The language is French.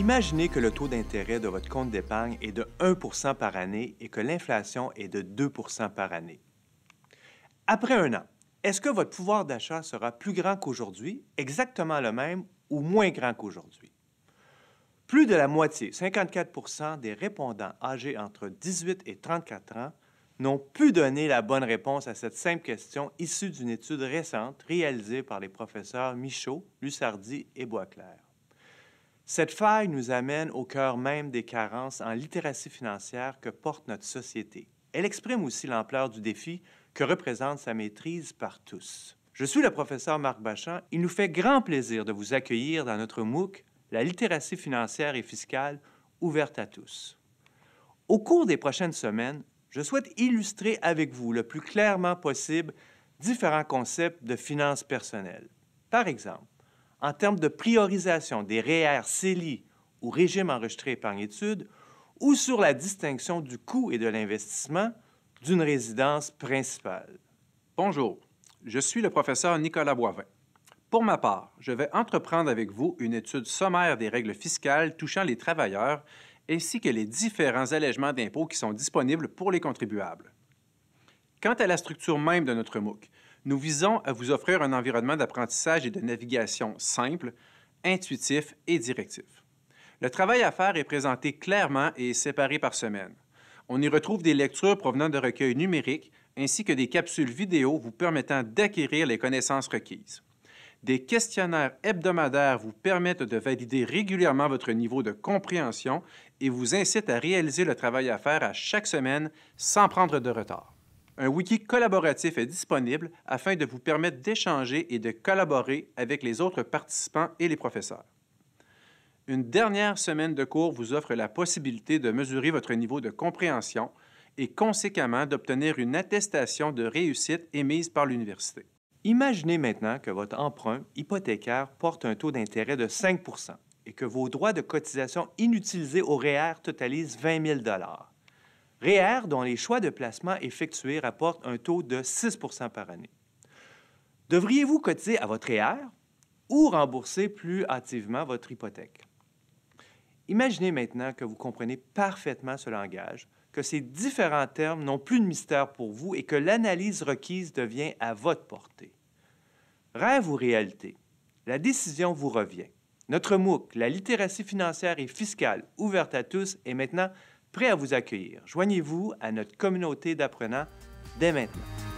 Imaginez que le taux d'intérêt de votre compte d'épargne est de 1 par année et que l'inflation est de 2 par année. Après un an, est-ce que votre pouvoir d'achat sera plus grand qu'aujourd'hui, exactement le même ou moins grand qu'aujourd'hui? Plus de la moitié, 54 des répondants âgés entre 18 et 34 ans, n'ont pu donner la bonne réponse à cette simple question issue d'une étude récente réalisée par les professeurs Michaud, Lussardi et Boisclair. Cette faille nous amène au cœur même des carences en littératie financière que porte notre société. Elle exprime aussi l'ampleur du défi que représente sa maîtrise par tous. Je suis le professeur Marc Bachan. Il nous fait grand plaisir de vous accueillir dans notre MOOC La littératie financière et fiscale ouverte à tous. Au cours des prochaines semaines, je souhaite illustrer avec vous le plus clairement possible différents concepts de finances personnelles. Par exemple, en termes de priorisation des REER, CELI ou régime enregistré épargne étude ou sur la distinction du coût et de l'investissement d'une résidence principale. Bonjour, je suis le professeur Nicolas Boivin. Pour ma part, je vais entreprendre avec vous une étude sommaire des règles fiscales touchant les travailleurs ainsi que les différents allègements d'impôts qui sont disponibles pour les contribuables. Quant à la structure même de notre MOOC, nous visons à vous offrir un environnement d'apprentissage et de navigation simple, intuitif et directif. Le travail à faire est présenté clairement et séparé par semaine. On y retrouve des lectures provenant de recueils numériques ainsi que des capsules vidéo vous permettant d'acquérir les connaissances requises. Des questionnaires hebdomadaires vous permettent de valider régulièrement votre niveau de compréhension et vous incitent à réaliser le travail à faire à chaque semaine sans prendre de retard un wiki collaboratif est disponible afin de vous permettre d'échanger et de collaborer avec les autres participants et les professeurs. Une dernière semaine de cours vous offre la possibilité de mesurer votre niveau de compréhension et conséquemment d'obtenir une attestation de réussite émise par l'université. Imaginez maintenant que votre emprunt hypothécaire porte un taux d'intérêt de 5 et que vos droits de cotisation inutilisés au REER e totalisent 20 000 REER, dont les choix de placement effectués rapportent un taux de 6 par année. Devriez-vous cotiser à votre REER ou rembourser plus hâtivement votre hypothèque? Imaginez maintenant que vous comprenez parfaitement ce langage, que ces différents termes n'ont plus de mystère pour vous et que l'analyse requise devient à votre portée. Rêve ou réalité, la décision vous revient. Notre MOOC, la littératie financière et fiscale ouverte à tous, est maintenant prêt à vous accueillir. Joignez-vous à notre communauté d'apprenants dès maintenant.